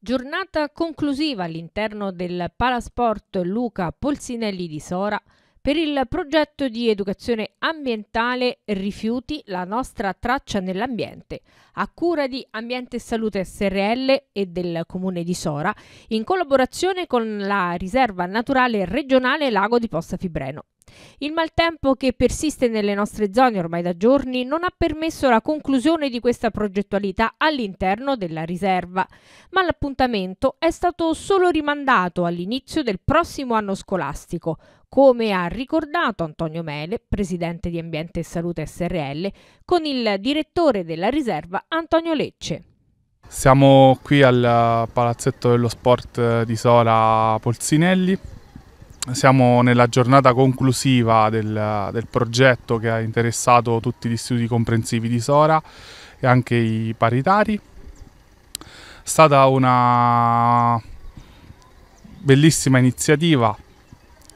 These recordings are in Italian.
Giornata conclusiva all'interno del Palasport Luca Polsinelli di Sora per il progetto di educazione ambientale Rifiuti, la nostra traccia nell'ambiente, a cura di Ambiente e Salute SRL e del Comune di Sora, in collaborazione con la Riserva Naturale Regionale Lago di Posta Fibreno. Il maltempo che persiste nelle nostre zone ormai da giorni non ha permesso la conclusione di questa progettualità all'interno della riserva, ma l'appuntamento è stato solo rimandato all'inizio del prossimo anno scolastico, come ha ricordato Antonio Mele, presidente di Ambiente e Salute SRL, con il direttore della riserva Antonio Lecce. Siamo qui al palazzetto dello sport di Sola Polsinelli siamo nella giornata conclusiva del, del, progetto che ha interessato tutti gli istituti comprensivi di Sora e anche i paritari. È stata una bellissima iniziativa,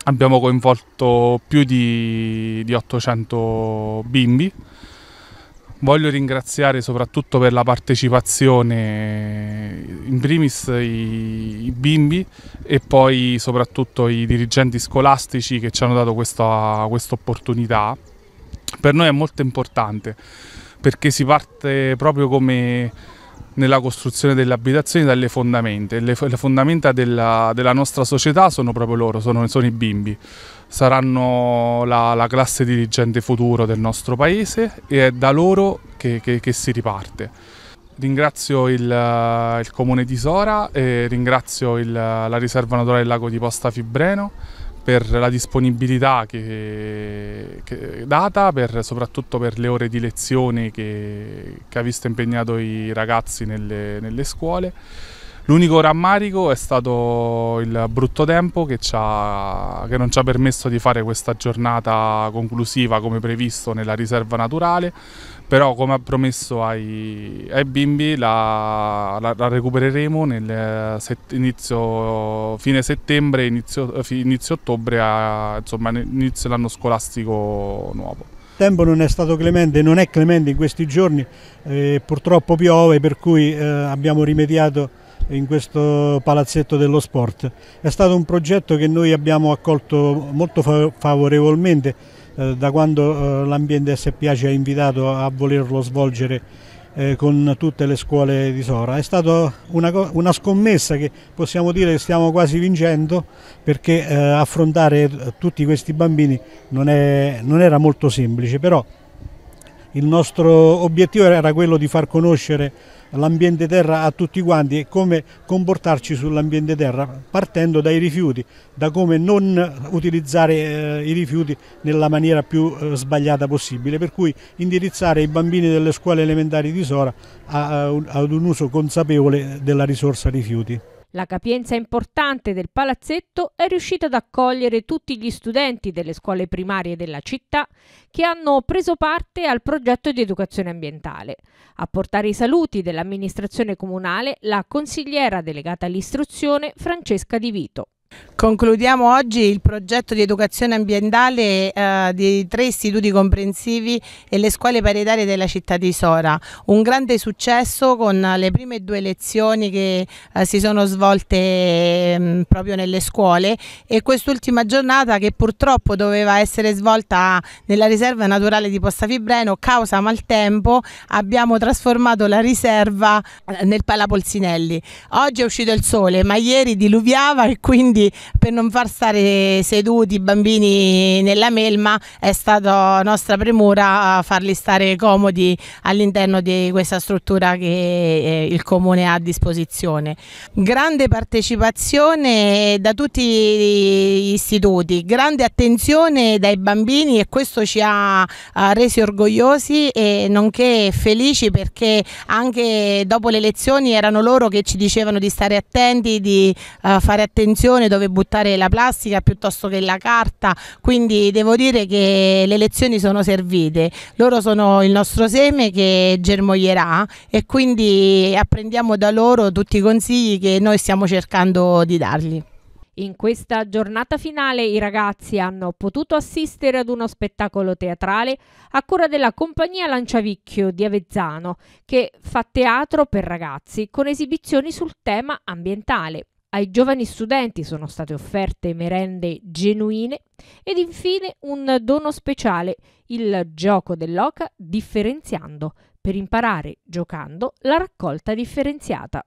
abbiamo coinvolto più di, di 800 bimbi Voglio ringraziare soprattutto per la partecipazione, in primis i, i bimbi e poi soprattutto i dirigenti scolastici che ci hanno dato questa opportunità. Per noi è molto importante perché si parte proprio come nella costruzione delle abitazioni dalle fondamenta. Le, le fondamenta della, della, nostra società sono proprio loro, sono, sono i bimbi. Saranno la, la, classe dirigente futuro del nostro paese e è da loro che, che, che si riparte. Ringrazio il, il comune di Sora e ringrazio il, la riserva naturale del lago di Posta Fibreno per la disponibilità che, che data, per, soprattutto per le ore di lezione che, che ha visto impegnato i ragazzi nelle, nelle scuole. L'unico rammarico è stato il brutto tempo che, che non ci ha permesso di fare questa giornata conclusiva come previsto nella riserva naturale, però come ha promesso ai, ai bimbi la, la, la recupereremo nel eh, set, inizio, fine settembre, inizio, eh, inizio ottobre, a, insomma inizio l'anno scolastico nuovo. Il tempo non è stato clemente, non è clemente in questi giorni, eh, purtroppo piove per cui eh, abbiamo rimediato in questo palazzetto dello sport. È stato un progetto che noi abbiamo accolto molto favorevolmente eh, da quando eh, l'ambiente SPA ci ha invitato a volerlo svolgere eh, con tutte le scuole di Sora. È stata una, una, scommessa che possiamo dire che stiamo quasi vincendo perché eh, affrontare tutti questi bambini non, è, non era molto semplice, però il nostro obiettivo era quello di far conoscere l'ambiente terra a tutti quanti e come comportarci sull'ambiente terra partendo dai rifiuti, da come non utilizzare eh, i rifiuti nella maniera più eh, sbagliata possibile, per cui indirizzare i bambini delle scuole elementari di Sora a, a, ad un uso consapevole della risorsa rifiuti. La capienza importante del palazzetto è riuscita ad accogliere tutti gli studenti delle scuole primarie della città che hanno preso parte al progetto di educazione ambientale. A portare i saluti dell'amministrazione comunale la consigliera delegata all'istruzione Francesca Di Vito. Concludiamo oggi il progetto di educazione ambientale eh, di tre istituti comprensivi e le scuole paritarie della città di Sora. Un grande successo con le prime due lezioni che eh, si sono svolte mh, mm, proprio nelle scuole e quest'ultima giornata che purtroppo doveva essere svolta nella riserva naturale di Posta Fibreno causa maltempo abbiamo trasformato la riserva eh, nel Polsinelli. Oggi è uscito il sole ma ieri diluviava e quindi quindi per non far stare seduti i bambini nella melma è stata nostra premura farli stare comodi all'interno di questa struttura che eh, il comune ha a disposizione. Grande partecipazione da tutti gli istituti, grande attenzione dai bambini e questo ci ha resi orgogliosi e nonché felici perché anche dopo le lezioni erano loro che ci dicevano di stare attenti, di eh, fare attenzione dove buttare la plastica piuttosto che la carta, quindi devo dire che le lezioni sono servite, loro sono il nostro seme che germoglierà e quindi apprendiamo da loro tutti i consigli che noi stiamo cercando di dargli. In questa giornata finale i ragazzi hanno potuto assistere ad uno spettacolo teatrale a cura della compagnia Lanciavicchio di Avezzano, che fa teatro per ragazzi con esibizioni sul tema ambientale. Ai giovani studenti sono state offerte merende genuine ed infine un dono speciale, il gioco dell'oca differenziando, per imparare giocando la raccolta differenziata.